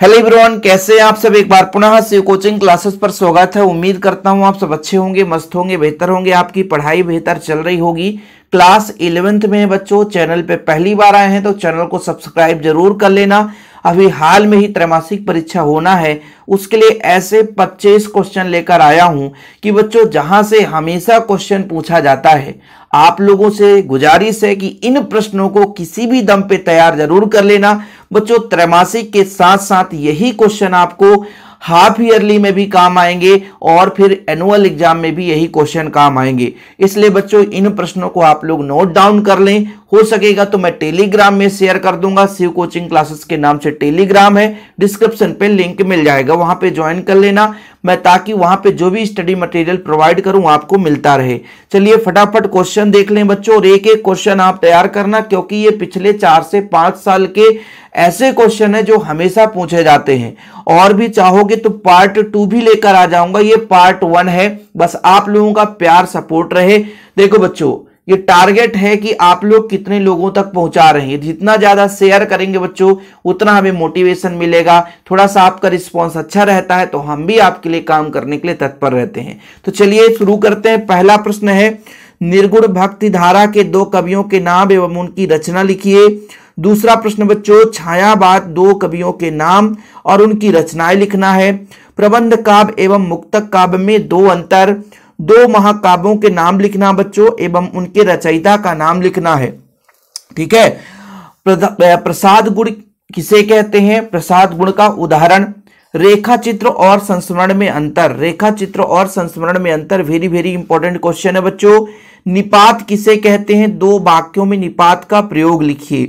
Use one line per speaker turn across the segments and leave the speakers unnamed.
hello everyone कैसे हैं आप सब एक बार पुनः से कोचिंग क्लासेस पर स्वागत है उम्मीद करता हूं आप सब अच्छे होंगे मस्त होंगे बेहतर होंगे आपकी पढ़ाई बेहतर चल रही होगी क्लास इलेवेंथ में बच्चों चैनल पे पहली बार आए हैं तो चैनल को सब्सक्राइब जरूर कर लेना अभी हाल में ही त्रैमासिक परीक्षा होना है उसके लिए ऐसे 25 क्वेश्चन लेकर आया हूं कि बच्चों जहां से हमेशा क्वेश्चन पूछा जाता है आप लोगों से गुजारिश है कि इन प्रश्नों को किसी भी दम पे तैयार जरूर कर लेना बच्चों त्रैमासिक के साथ साथ यही क्वेश्चन आपको हाफ ईयरली में भी काम आएंगे और फिर एनुअल एग्जाम में भी यही क्वेश्चन काम आएंगे इसलिए बच्चों इन प्रश्नों को आप लोग नोट डाउन कर लें हो सकेगा तो मैं टेलीग्राम में शेयर कर दूंगा शिव कोचिंग क्लासेस के नाम से टेलीग्राम है डिस्क्रिप्शन पे लिंक मिल जाएगा वहां पे ज्वाइन कर लेना मैं ताकि वहां पे जो भी स्टडी मटेरियल प्रोवाइड करूं आपको मिलता रहे चलिए फटाफट क्वेश्चन देख लें बच्चों और एक एक क्वेश्चन आप तैयार करना क्योंकि ये पिछले चार से पांच साल के ऐसे क्वेश्चन है जो हमेशा पूछे जाते हैं और भी चाहोगे तो पार्ट टू भी लेकर आ जाऊंगा ये पार्ट वन है बस आप लोगों का प्यार सपोर्ट रहे देखो बच्चों ये टारगेट है कि आप लोग कितने लोगों तक पहुंचा रहे हैं जितना ज्यादा शेयर करेंगे बच्चों उतना हमें मोटिवेशन मिलेगा थोड़ा सा आपका रिस्पॉन्स अच्छा रहता है तो हम भी आपके लिए काम करने के लिए तत्पर रहते हैं तो चलिए शुरू करते हैं पहला प्रश्न है निर्गुण भक्ति धारा के दो कवियों के नाम एवं उनकी रचना लिखिए दूसरा प्रश्न बच्चों छायावाद दो कवियों के नाम और उनकी रचनाएं लिखना है प्रबंध काव्य एवं मुक्तक काव्य में दो अंतर दो महाकाव्यों के नाम लिखना बच्चों एवं उनके रचयिता का नाम लिखना है ठीक है प्रसाद गुण किसे कहते हैं प्रसाद गुण का उदाहरण रेखा चित्र और संस्मरण में अंतर रेखा चित्र और संस्मरण में अंतर वेरी वेरी इंपॉर्टेंट क्वेश्चन है बच्चों निपात किसे कहते हैं दो वाक्यों में निपात का प्रयोग लिखिए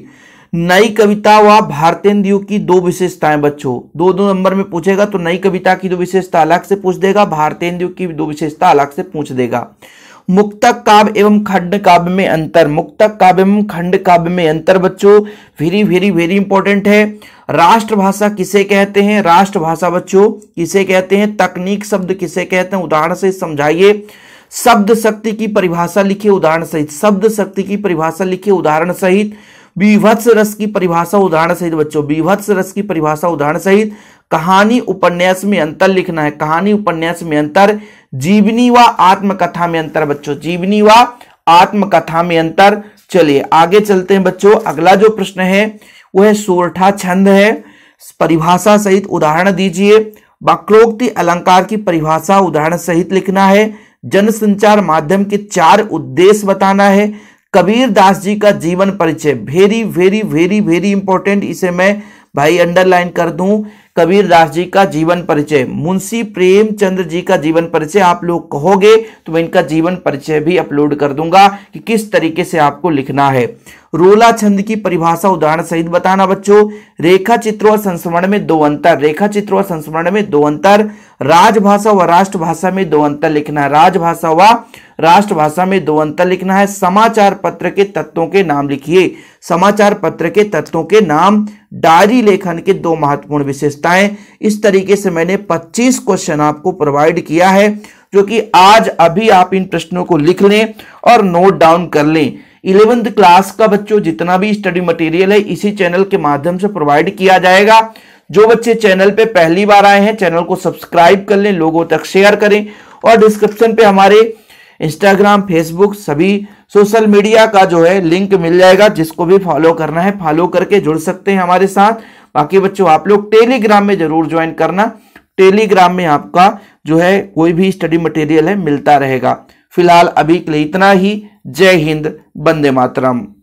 नई कविता व भारतेंदु की दो विशेषताएं बच्चों दो दो नंबर में पूछेगा तो नई कविता की दो विशेषता अलग से पूछ देगा भारतेंदु की दो विशेषता अलग से पूछ देगा मुक्तक काव्य एवं खंड काव्य में अंतर मुक्तक काव्य एवं खंड काव्य में अंतर बच्चों वेरी वेरी वेरी इंपॉर्टेंट है राष्ट्रभाषा किसे कहते हैं राष्ट्रभाषा बच्चों किसे कहते हैं तकनीक शब्द किसे कहते हैं उदाहरण से समझाइए शब्द शक्ति की परिभाषा लिखिए उदाहरण सहित शब्द शक्ति की परिभाषा लिखिए उदाहरण सहित बीभत्स रस की परिभाषा उदाहरण सहित बच्चों बीभत्स रस की परिभाषा उदाहरण सहित कहानी उपन्यास में अंतर लिखना है कहानी उपन्यास में अंतर जीवनी व आत्मकथा में अंतर बच्चों जीवनी व आत्मकथा में अंतर चलिए आगे चलते हैं बच्चों अगला जो प्रश्न है वह है सोरठा छंद है परिभाषा सहित उदाहरण दीजिए वक्रोक्ति अलंकार की परिभाषा उदाहरण सहित लिखना है जनसंचार माध्यम के चार उद्देश्य बताना है कबीर दास जी का जीवन परिचय very very very very important इसे मैं भाई अंडरलाइन कर दूं कबीर दास जी का जीवन परिचय मुंशी प्रेमचंद्र जी का जीवन परिचय आप लोग कहोगे तो मैं इनका जीवन परिचय भी अपलोड कर दूंगा कि किस तरीके से आपको लिखना है रोला छंद की परिभाषा उदाहरण सहित बताना बच्चों रेखा चित्र और संस्मरण में दो अंतर रेखा चित्र और संस्मरण में दो अंतर राजभाषा व राष्ट्रभाषा में दो अंतर लिखना है राजभाषा व राष्ट्रभाषा में दो अंतर लिखना है समाचार पत्र के तत्वों के नाम लिखिए समाचार पत्र के तत्वों के नाम डायरी लेखन के दो महत्वपूर्ण विशेषताएं इस तरीके से मैंने पच्चीस क्वेश्चन आपको प्रोवाइड किया है जो कि आज अभी आप इन प्रश्नों को लिख लें और नोट डाउन कर लें इलेवेंथ क्लास का बच्चों जितना भी स्टडी मटेरियल है इसी चैनल के माध्यम से प्रोवाइड किया जाएगा जो बच्चे चैनल पे पहली बार आए हैं चैनल को सब्सक्राइब कर लें लोगों तक शेयर करें और डिस्क्रिप्शन पे हमारे इंस्टाग्राम फेसबुक सभी सोशल मीडिया का जो है लिंक मिल जाएगा जिसको भी फॉलो करना है फॉलो करके जुड़ सकते हैं हमारे साथ बाकी बच्चों आप लोग टेलीग्राम में जरूर ज्वाइन करना टेलीग्राम में आपका जो है कोई भी स्टडी मटेरियल है मिलता रहेगा फिलहाल अभी के लिए इतना ही जय हिंद बंदे मातरम